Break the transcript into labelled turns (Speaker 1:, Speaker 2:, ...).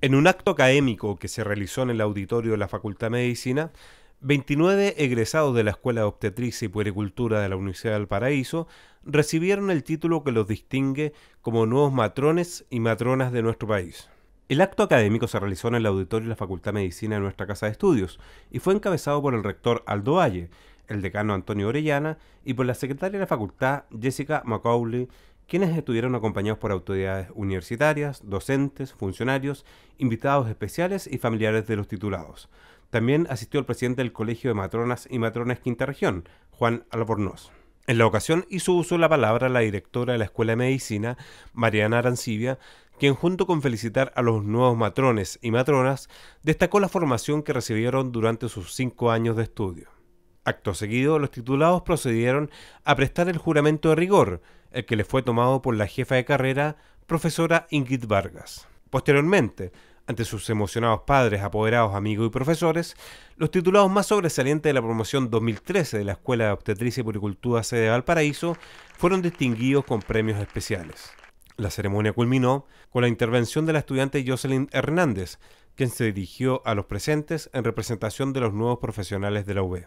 Speaker 1: En un acto académico que se realizó en el auditorio de la Facultad de Medicina, 29 egresados de la Escuela de Obstetricia y Puericultura de la Universidad del Paraíso recibieron el título que los distingue como nuevos matrones y matronas de nuestro país. El acto académico se realizó en el auditorio de la Facultad de Medicina de nuestra Casa de Estudios y fue encabezado por el rector Aldo Valle, el decano Antonio Orellana y por la secretaria de la facultad Jessica Macaulay quienes estuvieron acompañados por autoridades universitarias, docentes, funcionarios, invitados especiales y familiares de los titulados. También asistió el presidente del Colegio de Matronas y Matrones Quinta Región, Juan Albornoz. En la ocasión hizo uso la palabra la directora de la Escuela de Medicina, Mariana Arancibia, quien junto con felicitar a los nuevos matrones y matronas, destacó la formación que recibieron durante sus cinco años de estudio. Acto seguido, los titulados procedieron a prestar el juramento de rigor, el que les fue tomado por la jefa de carrera, profesora Ingrid Vargas. Posteriormente, ante sus emocionados padres, apoderados, amigos y profesores, los titulados más sobresalientes de la promoción 2013 de la Escuela de Obstetricia y Puricultura sede Valparaíso fueron distinguidos con premios especiales. La ceremonia culminó con la intervención de la estudiante Jocelyn Hernández, quien se dirigió a los presentes en representación de los nuevos profesionales de la UB.